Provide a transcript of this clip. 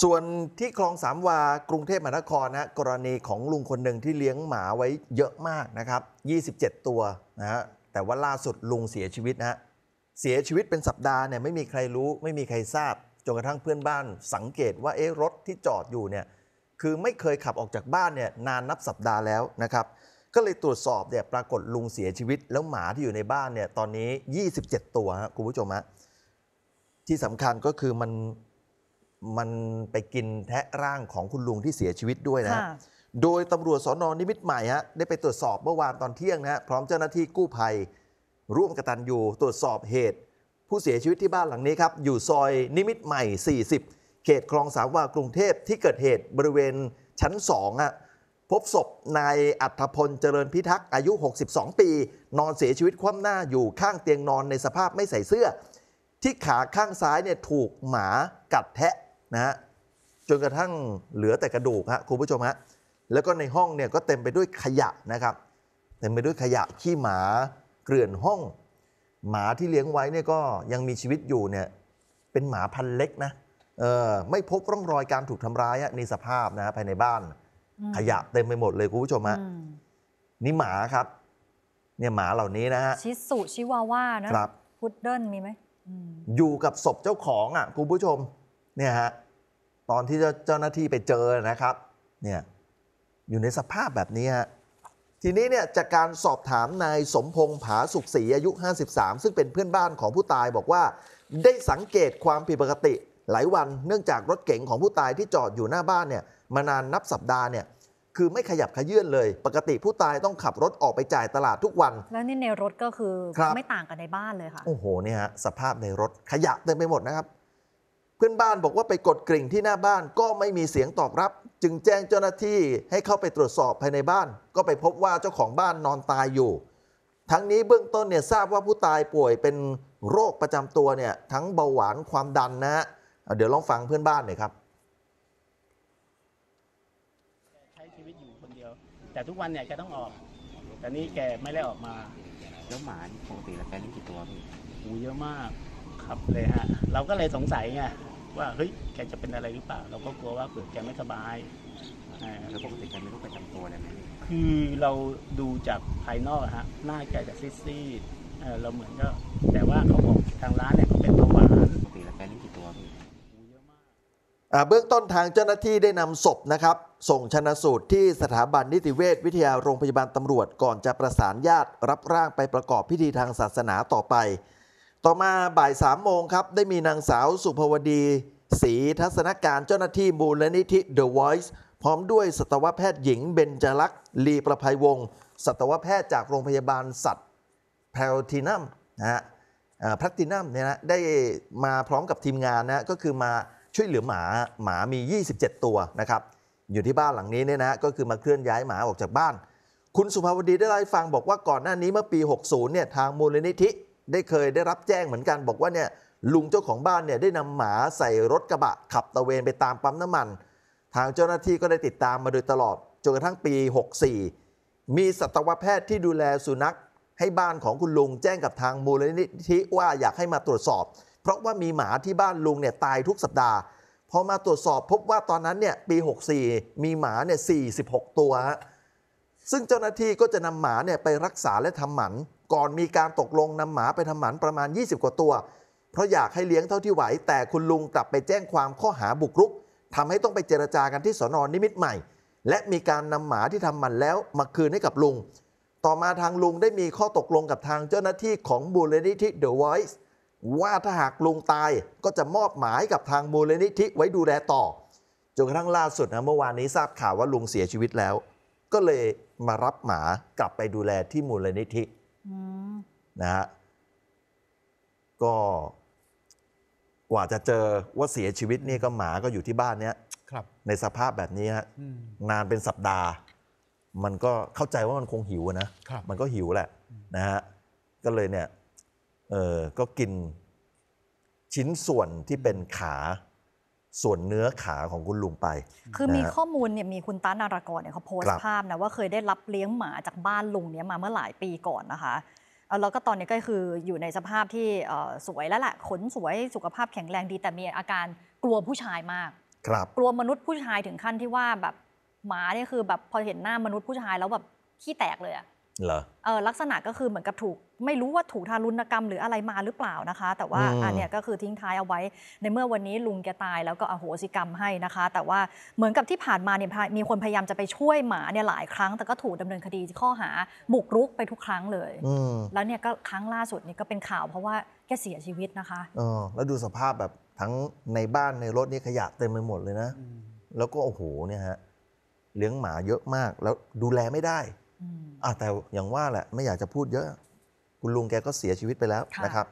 ส่วนที่คลองสามวา กรุงเทพมหานครนะกรณีของลุงคนหนึ่งที่เลี้ยงหมาไว้เยอะมากนะครับ27 ตัวนะฮะแต่ว่าล่าสุดลุงเสียชีวิตนะฮะเสียชีวิตเป็นสัปดาห์เนี่ยไม่มีใครรู้ไม่มีใครทราบ จนกระทั่งเพื่อนบ้าน สังเกตว่าเอ๊ะรถที่จอดอยู่เนี่ยคือไม่เคยขับออกจากบ้านเนี่ยนานนับสัปดาห์แล้วนะครับ ก็เลยตรวจสอบเนี่ยปรากฏลุงเสียชีวิตแล้วหมาที่อยู่ในบ้านเนี่ยตอนนี้ 27 ตัวครับคุณผู้ชมฮะที่สำคัญก็คือมันมันไปกินแทะร่างของคุณลุงที่เสียชีวิตด้วยนะะโดยตำรวจสอนอนิมิตรใหม่ฮะได้ไปตรวจสอบเมื่อวานตอนเที่ยงนะฮะพร้อมเจ้าหน้าที่กู้ภัยร่วมกตันอยู่ตรวจสอบเหตุ ผู้เสียชีวิตที่บ้านหลังนี้ครับ อยู่ซอยนิมิตรใหม่ 40 เขตคลองสามวากรุงเทพที่เกิดเหตุบริเวณชั้นสองอะพบศพนายอัธพลเจริญพิทักษ์อายุ 62 ปี นอนเสียชีวิตคว่ำหน้าอยู่ข้างเตียงนอนในสภาพไม่ใส่เสื้อ ที่ขาข้างซ้ายเนี่ยถูกหมากัดแทะนะฮะจนกระทั่งเหลือแต่กระดูกฮะคุณผู้ชมฮะแล้วก็ในห้องเนี่ย ก็เต็มไปด้วยขยะนะครับ เต็มไปด้วยขยะขี้หมาเกลื่อนห้อง หมาที่เลี้ยงไว้เนี่ยก็ยังมีชีวิตอยู่เนี่ยเป็นหมาพันเล็กนะเออไม่พบร่องรอยการถูกทำร้ายนสภาพนะภายในบ้านขยะเต็มไปหมดเลยคุณผู้ชมฮะนี่หมาครับเนี่ยหมาเหล่านี้นะฮะชิสุชิวาว่านะครับพุดเดิ้ลมีไหมอยู่กับศพเจ้าของอ่ะคุณผู้ชมเนี่ยฮะตอนที่เจ้าหน้าที่ไปเจอนะครับเนี่ยอยู่ในสภาพแบบนี้ฮะทีนี้เนี่ยจากการสอบถามนายสมพงษ์ผาสุขศรีอายุ 53 ซึ่งเป็นเพื่อนบ้านของผู้ตายบอกว่าได้สังเกตความผิดปกติหลายวันเนื่องจากรถเก๋งของผู้ตายที่จอดอยู่หน้าบ้านเนี่ยมานานนับสัปดาห์เนี่ยคือไม่ขยับขยื่นเลย ปกติผู้ตายต้องขับรถออกไปจ่ายตลาดทุกวัน แล้วนี่ในรถก็คือคไม่ต่างกันในบ้านเลยค่ะโอ้โหเนี่ยฮะสภาพในรถขยะเต็มไปหมดนะครับพื่อนบ้านบอกว่าไปกดกริ่งที่หน้าบ้านก็ไม่มีเสียงตอบรับ จึงแจ้งเจ้าหน้าที่ให้เข้าไปตรวจสอบภายในบ้าน ก็ไปพบว่าเจ้าของบ้านนอนตายอยู่ ทั้งนี้เบื้องต้นเนี่ยทราบว่าผู้ตายป่วยเป็นโรคประจำตัวเนี่ย ทั้งเบาหวานความดันนะฮะเดี๋ยวลองฟังเพื่อนบ้านหน่อยครับใช้ชีวิตอยู่คนเดียว แต่ทุกวันเนี่ยแกต้องออกแต่นี้แกไม่ได้ออกมาแล้วหมาปกติแล้วแกเลี้ยงกี่ตัวพี่อูเยอะมากครับเลยฮะเราก็เลยสงสัยไงว่าเฮ้ยแกจะเป็นอะไรหรือเปล่าเราก็กลัวว่าเผื่อแกไม่สบายแล้วปกติแกมีโรคประจำตัวอะไรไหมคือเราดูจากภายนอกฮะหน้าแกจะซีดๆเราเหมือนก็แต่ว่าเขาบอกทางร้านเนี่ยเขาเป็นเบาหวานปกติแล้วแกนี่กี่ตัวเบื้องต้นทางเจ้าหน้าที่ได้นำศพนะครับ ส่งชนะสูตรที่สถาบันนิติเวช วิทยาโรงพยาบาลตำรวจก่อนจะประสานญาติรับร่างไปประกอบพิธีทางศาสนาต่อไปต่อมาบ่ายสามโมงครับ ได้มีนางสาวสุภวดีศรีทัศนการเจ้าหน้าที่มูลนิธิ The Voice พร้อมด้วยสัตวแพทย์หญิงเบญจลักษ์ลีประภัยวงศ์สัตวแพทย์จากโรงพยาบาลสัตว์แพลตินัมนะฮะพลตินัมเนี่ยนะได้มาพร้อมกับทีมงานนะก็คือมาช่วยเหลือหมา หมามี 27 ตัวนะครับ อยู่ที่บ้านหลังนี้เนี่ยนะก็คือมาเคลื่อนย้ายหมาออกจากบ้าน คุณสุภาวดีได้เล่าให้ฟังบอกว่าก่อนหน้านี้เมื่อปี60เนี่ยทางมูลนิธิได้เคยได้รับแจ้งเหมือนกันบอกว่าเนี่ยลุงเจ้าของบ้านเนี่ยได้นำหมาใส่รถกระบะ ขับตะเวนไปตามปั๊มน้ำมัน ทางเจ้าหน้าที่ก็ได้ติดตามมาโดยตลอดจนกระทั่งปี 64 มีสัตวแพทย์ที่ดูแลสุนัข ให้บ้านของคุณลุงแจ้งกับทางมูลนิธิ ว่าอยากให้มาตรวจสอบ เพราะว่ามีหมาที่บ้านลุงเนี่ยตายทุกสัปดาห์ พอมาตรวจสอบพบว่าตอนนั้นเนี่ยปี 64 มีหมาเนี่ย46 ตัวซึ่งเจ้าหน้าที่ก็จะนำหมาเนี่ยไปรักษาและทำหมันก่อนมีการตกลงนำหมาไปทำหมันประมาณ 20 กว่าตัว เพราะอยากให้เลี้ยงเท่าที่ไหว แต่คุณลุงกลับไปแจ้งความข้อหาบุกรุก ทำให้ต้องไปเจรจากันที่สอนอนนิมิตใหม่ และมีการนำหมาที่ทำหมันแล้ว มาคืนให้กับลุง ต่อมาทางลุงได้มีข้อตกลงกับทางเจ้าหน้าที่ของมูลนิธิเดอะไวส์ว่าถ้าหากลุงตายก็จะมอบหมายกับทางมูลนิธิไว้ดูแลต่อ จนกระทั่งล่าสุดนะเมื่อวานนี้ทราบข่าวว่าลุงเสียชีวิตแล้ว ก็เลยมารับหมากลับไปดูแลที่มูลนิธินะฮะก็กว่าจะเจอว่าเสียชีวิตนี่ก็หมาก็อยู่ที่บ้านเนี้ยครับ ในสภาพแบบนี้ฮะนานเป็นสัปดาห์ มันก็เข้าใจว่ามันคงหิวนะ มันก็หิวแหละนะฮะก็เลยเนี่ยเออก็กินชิ้นส่วนที่เป็นขาส่วนเนื้อขาของคุณลุงไป คือมีข้อมูลเนี่ยมีคุณต้านารากรเนี่ยเขาโพสต์ภาพนะว่าเคยได้รับเลี้ยงหมาจากบ้านลุงเนี่ยมาเมื่อหลายปีก่อนนะคะแล้วก็ตอนนี้ก็คืออยู่ในสภาพที่สวยแล้วแหละขนสวย สุขภาพแข็งแรงดี แต่มีอาการกลัวผู้ชายมาก ครับ กลัวมนุษย์ผู้ชายถึงขั้นที่ว่าแบบหมาเนี่ยคือแบบพอเห็นหน้ามนุษย์ผู้ชายแล้วแบบขี้แตกเลยอะเหรอเออลักษณะก็คือเหมือนกับถูก ไม่รู้ว่าถูกทารุณกรรมหรืออะไรมาหรือเปล่านะคะ แต่ว่าอันเนี้ยก็คือทิ้งท้ายเอาไว้ในเมื่อวันนี้ลุงแกตายแล้วก็อโหสิกรรมให้นะคะ แต่ว่าเหมือนกับที่ผ่านมาเนี่ยมีคนพยายามจะไปช่วยหมาเนี่ยหลายครั้งแต่ก็ถูกดำเนินคดีข้อหาบุกรุกไปทุกครั้งเลย แล้วเนี่ยก็ครั้งล่าสุดนี่ก็เป็นข่าวเพราะว่าแกเสียชีวิตนะคะออแล้วดูสภาพแบบทั้งในบ้านในรถนี่ขยะเต็มไปหมดเลยนะแล้วก็โอ้โหเนี่ยฮะเลี้ยงหมาเยอะมาก แล้วดูแลไม่ได้แต่อย่างว่าแหละ ไม่อยากจะพูดเยอะ คุณลุงแกก็เสียชีวิตไปแล้วนะครับ